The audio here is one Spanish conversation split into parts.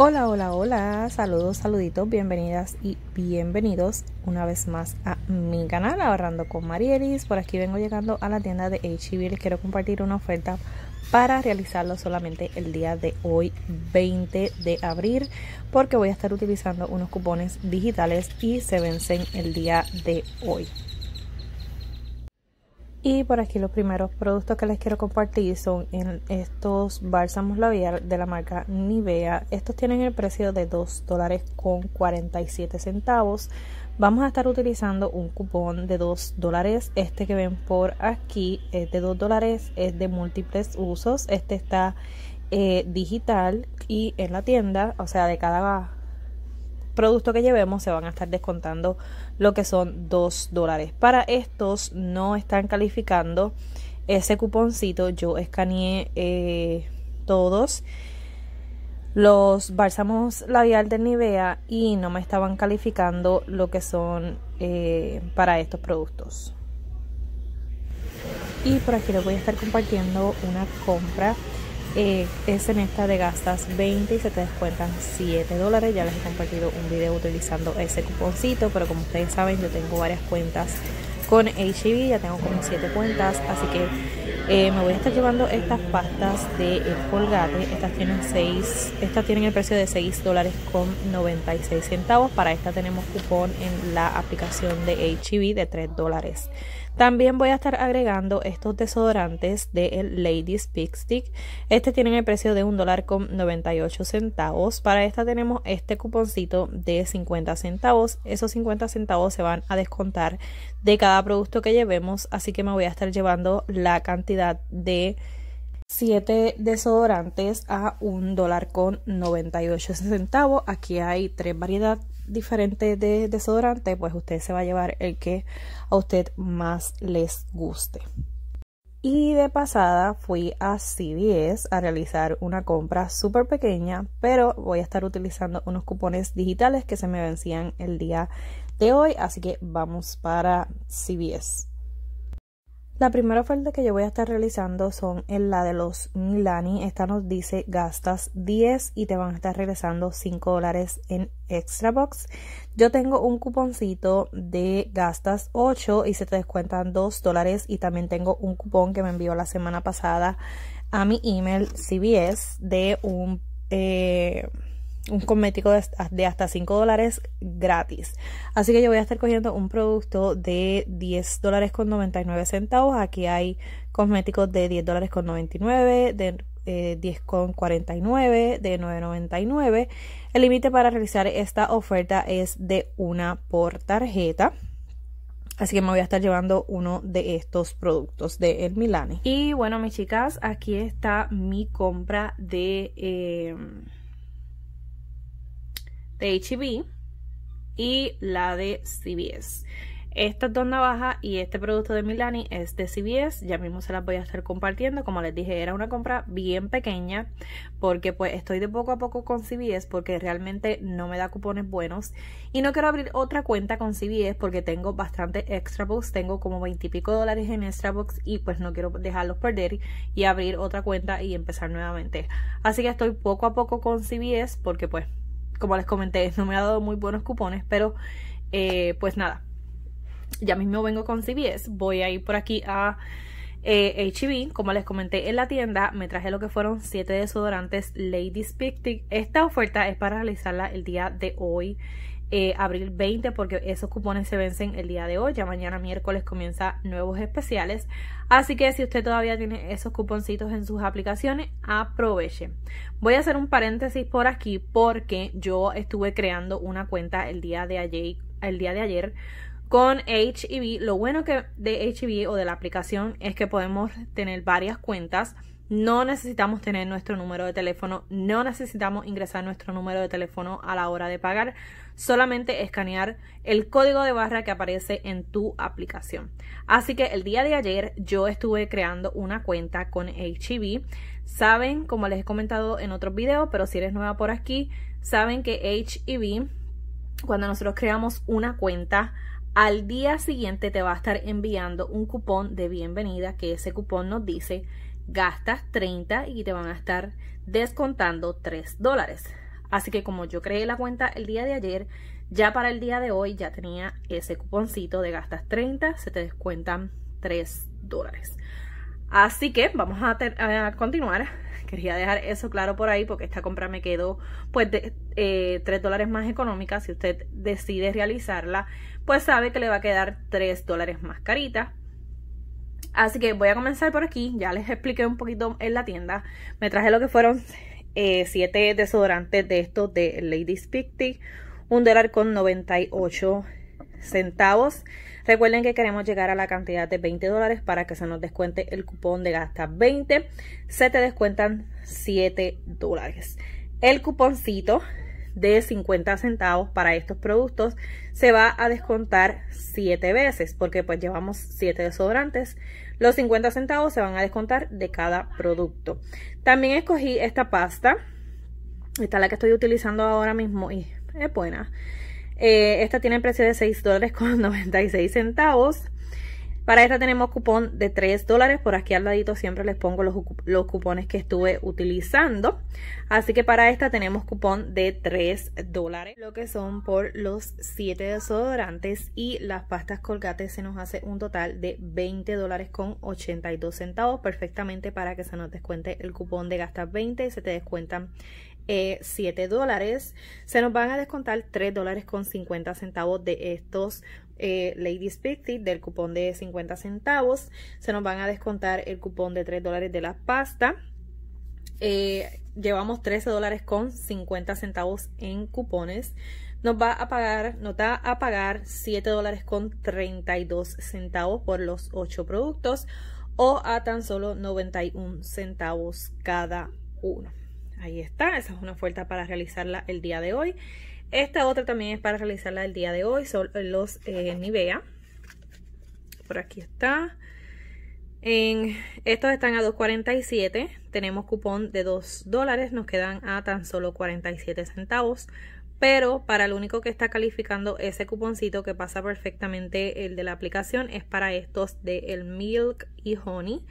Hola, hola, hola, saludos, saluditos, bienvenidas y bienvenidos una vez más a mi canal Ahorrando con Marielis. Por aquí vengo llegando a la tienda de HB, les quiero compartir una oferta para realizarlo solamente el día de hoy 20 de abril porque voy a estar utilizando unos cupones digitales y se vencen el día de hoy. Y por aquí los primeros productos que les quiero compartir son estos bálsamos labial de la marca Nivea. Estos tienen el precio de 2 dólares con 47 centavos. Vamos a estar utilizando un cupón de 2 dólares. Este que ven por aquí es de 2 dólares, es de múltiples usos. Este está eh, digital y en la tienda, o sea, de cada producto que llevemos se van a estar descontando lo que son 2 dólares. Para estos no están calificando ese cuponcito. Yo escaneé eh, todos los bálsamos labial de Nivea y no me estaban calificando lo que son eh, para estos productos. Y por aquí les voy a estar compartiendo una compra eh, es en esta de gastas 20 y se te descuentan 7 dólares. Ya les he compartido un video utilizando ese cuponcito, pero como ustedes saben yo tengo varias cuentas con HB, ya tengo como 7 cuentas, así que eh, me voy a estar llevando estas pastas de folgate, Estas tienen, estas tienen el precio de 6 dólares con 96 centavos. Para esta tenemos cupón en la aplicación de HEV de 3 dólares. También voy a estar agregando estos desodorantes de el Ladies Pick Stick. Este tiene el precio de 1 dólar con 98 centavos. Para esta tenemos este cuponcito de 50 centavos. Esos 50 centavos se van a descontar de cada producto que llevemos. Así que me voy a estar llevando la cantidad de 7 desodorantes a un dólar con 98 centavos. Aquí hay tres variedades diferentes de desodorante, pues usted se va a llevar el que a usted más les guste. Y de pasada fui a CVS a realizar una compra súper pequeña, pero voy a estar utilizando unos cupones digitales que se me vencían el día de hoy, así que vamos para CVS. La primera oferta que yo voy a estar realizando son en la de los Milani. Esta nos dice gastas 10 y te van a estar regresando 5 dólares en extra box. Yo tengo un cuponcito de gastas 8 y se te descuentan 2 dólares y también tengo un cupón que me envió la semana pasada a mi email CBS de un... Eh, un cosmético de, hasta 5 dólares gratis. Así que yo voy a estar cogiendo un producto de 10 dólares con 99 centavos. Aquí hay cosméticos de 10 dólares con 99, de eh, 10,49 de 9,99. El límite para realizar esta oferta es de una por tarjeta. Así que me voy a estar llevando uno de estos productos de El Milani. Y bueno, mis chicas, aquí está mi compra de... Eh, de H&B y la de CBS. Estas dos navajas y este producto de Milani es de CBS, ya mismo se las voy a estar compartiendo, como les dije era una compra bien pequeña porque pues estoy de poco a poco con CBS porque realmente no me da cupones buenos y no quiero abrir otra cuenta con CBS porque tengo bastante extra box, tengo como 20 y pico dólares en extra box y pues no quiero dejarlos perder y abrir otra cuenta y empezar nuevamente. Así que estoy poco a poco con CBS porque pues como les comenté, no me ha dado muy buenos cupones, pero eh, pues nada. Ya mismo vengo con CBS, voy a ir por aquí a HB, eh, e como les comenté en la tienda, me traje lo que fueron 7 desodorantes Ladies Pictic. Esta oferta es para realizarla el día de hoy. Eh, abril 20 porque esos cupones se vencen el día de hoy, ya mañana miércoles comienza nuevos especiales, así que si usted todavía tiene esos cuponcitos en sus aplicaciones, aproveche. Voy a hacer un paréntesis por aquí porque yo estuve creando una cuenta el día de ayer, el día de ayer con HEB. Lo bueno que de HEB o de la aplicación es que podemos tener varias cuentas no necesitamos tener nuestro número de teléfono, no necesitamos ingresar nuestro número de teléfono a la hora de pagar, solamente escanear el código de barra que aparece en tu aplicación. Así que el día de ayer yo estuve creando una cuenta con HEB. Saben, como les he comentado en otros videos, pero si eres nueva por aquí, saben que HEB, cuando nosotros creamos una cuenta, al día siguiente te va a estar enviando un cupón de bienvenida que ese cupón nos dice gastas 30 y te van a estar descontando 3 dólares. Así que como yo creé la cuenta el día de ayer, ya para el día de hoy ya tenía ese cuponcito de gastas 30, se te descuentan 3 dólares. Así que vamos a, continuar. Quería dejar eso claro por ahí porque esta compra me quedó pues de, 3 eh, dólares más económica. Si usted decide realizarla, pues sabe que le va a quedar 3 dólares más carita. Así que voy a comenzar por aquí. Ya les expliqué un poquito en la tienda. Me traje lo que fueron 7 eh, desodorantes de estos de Ladies Picty. Un dólar con 98 centavos. Recuerden que queremos llegar a la cantidad de 20 dólares para que se nos descuente el cupón de gasta 20. Se te descuentan 7 dólares. El cuponcito de 50 centavos para estos productos se va a descontar 7 veces porque pues llevamos 7 desodorantes. Los 50 centavos se van a descontar de cada producto. También escogí esta pasta. Esta es la que estoy utilizando ahora mismo y es buena. Eh, esta tiene el precio de 6 dólares con 96 centavos. Para esta tenemos cupón de 3 dólares. Por aquí al ladito siempre les pongo los, cupones que estuve utilizando. Así que para esta tenemos cupón de 3 dólares. Lo que son por los 7 desodorantes y las pastas colgates se nos hace un total de 20 dólares con 82 centavos. Perfectamente para que se nos descuente el cupón de gastas 20 y se te descuentan 7 eh, dólares, se nos van a descontar 3 dólares con 50 centavos de estos eh, Ladies 50 del cupón de 50 centavos. Se nos van a descontar el cupón de 3 dólares de la pasta. Eh, llevamos 13 dólares con 50 centavos en cupones. Nos va a pagar, nos a pagar 7 dólares con 32 centavos por los 8 productos o a tan solo 91 centavos cada uno. Ahí está, esa es una oferta para realizarla el día de hoy. Esta otra también es para realizarla el día de hoy, son los eh, Nivea. Por aquí está. En, estos están a 2.47, tenemos cupón de 2 dólares, nos quedan a tan solo 47 centavos. Pero para el único que está calificando ese cuponcito que pasa perfectamente el de la aplicación es para estos de el Milk y Honey.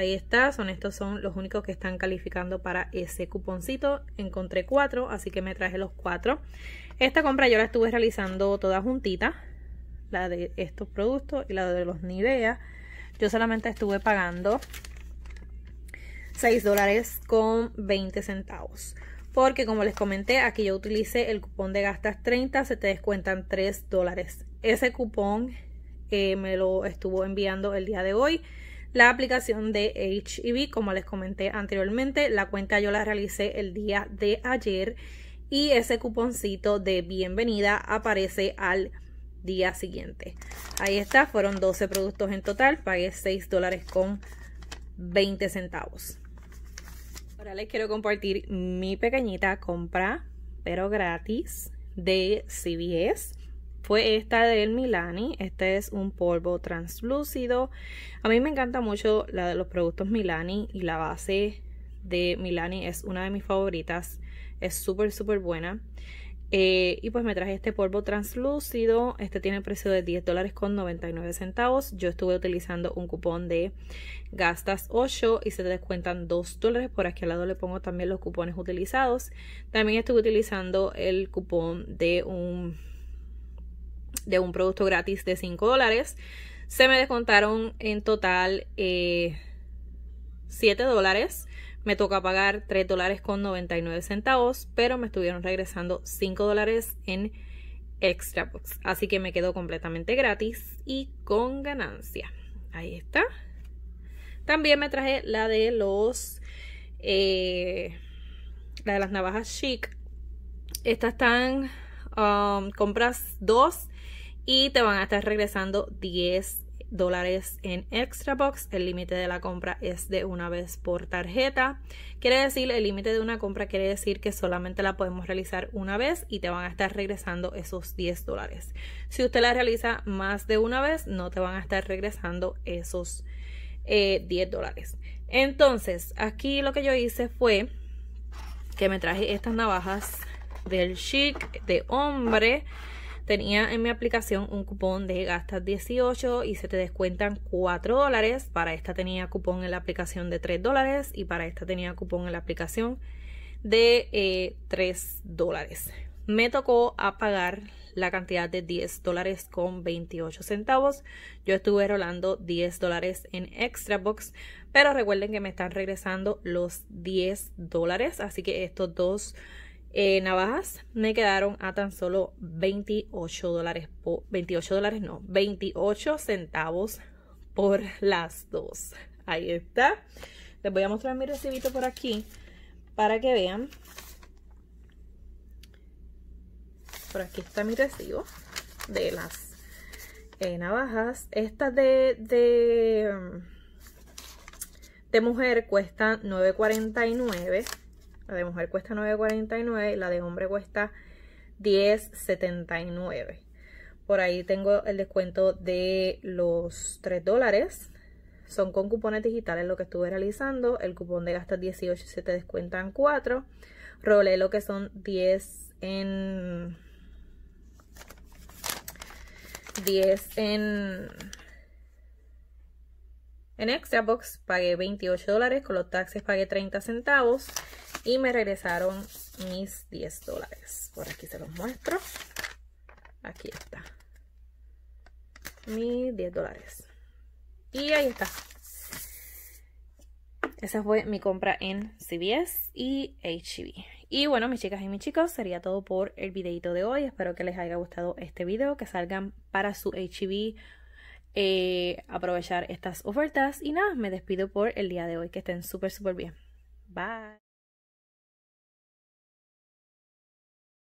Ahí está, son estos son los únicos que están calificando para ese cuponcito. Encontré cuatro, así que me traje los cuatro. Esta compra yo la estuve realizando toda juntita, la de estos productos y la de los Nivea. Yo solamente estuve pagando 6 dólares con 20 centavos. Porque como les comenté, aquí yo utilicé el cupón de gastas 30, se te descuentan 3 dólares. Ese cupón eh, me lo estuvo enviando el día de hoy la aplicación de HEV, Como les comenté anteriormente, la cuenta yo la realicé el día de ayer y ese cuponcito de bienvenida aparece al día siguiente. Ahí está, fueron 12 productos en total, pagué 6 dólares con 20 centavos. Ahora les quiero compartir mi pequeñita compra, pero gratis, de CBS fue esta del Milani. Este es un polvo translúcido. A mí me encanta mucho la de los productos Milani y la base de Milani es una de mis favoritas. Es súper, súper buena. Eh, y pues me traje este polvo translúcido. Este tiene el precio de 10 dólares con 99 centavos. Yo estuve utilizando un cupón de gastas 8 y se te descuentan 2 dólares. Por aquí al lado le pongo también los cupones utilizados. También estuve utilizando el cupón de un de un producto gratis de 5 dólares. Se me descontaron en total 7 eh, dólares. Me toca pagar 3 dólares con 99 centavos, pero me estuvieron regresando 5 dólares en extra box. Así que me quedó completamente gratis y con ganancia. Ahí está. También me traje la de los... Eh, la de las navajas chic. Estas están... Um, compras 2 y te van a estar regresando 10 dólares en extra box. El límite de la compra es de una vez por tarjeta. Quiere decir, el límite de una compra quiere decir que solamente la podemos realizar una vez y te van a estar regresando esos 10 dólares. Si usted la realiza más de una vez, no te van a estar regresando esos 10 eh, dólares. Entonces, aquí lo que yo hice fue que me traje estas navajas del chic de hombre Tenía en mi aplicación un cupón de gastas 18 y se te descuentan 4 dólares. Para esta tenía cupón en la aplicación de 3 dólares y para esta tenía cupón en la aplicación de 3 eh, dólares. Me tocó a pagar la cantidad de 10 dólares con 28 centavos. Yo estuve rolando 10 dólares en Extra Box, pero recuerden que me están regresando los 10 dólares, así que estos dos eh, navajas me quedaron a tan solo 28 dólares, 28 dólares no, 28 centavos por las dos. Ahí está. Les voy a mostrar mi recibito por aquí para que vean. Por aquí está mi recibo de las eh, navajas. Estas de, de, de mujer cuesta 9.49 la de mujer cuesta 9.49 la de hombre cuesta 10.79. Por ahí tengo el descuento de los 3 dólares. Son con cupones digitales lo que estuve realizando. El cupón de gastas 18 se te descuentan 4. Rolé lo que son 10 en... 10 en... En Extra Box pagué 28 dólares, con los taxes pagué 30 centavos y me regresaron mis 10 dólares. Por aquí se los muestro. Aquí está. Mis 10 dólares. Y ahí está. Esa fue mi compra en CBS y HEB. Y bueno, mis chicas y mis chicos, sería todo por el videito de hoy. Espero que les haya gustado este video, que salgan para su HEB eh, aprovechar estas ofertas. Y nada, me despido por el día de hoy. Que estén súper, súper bien. Bye.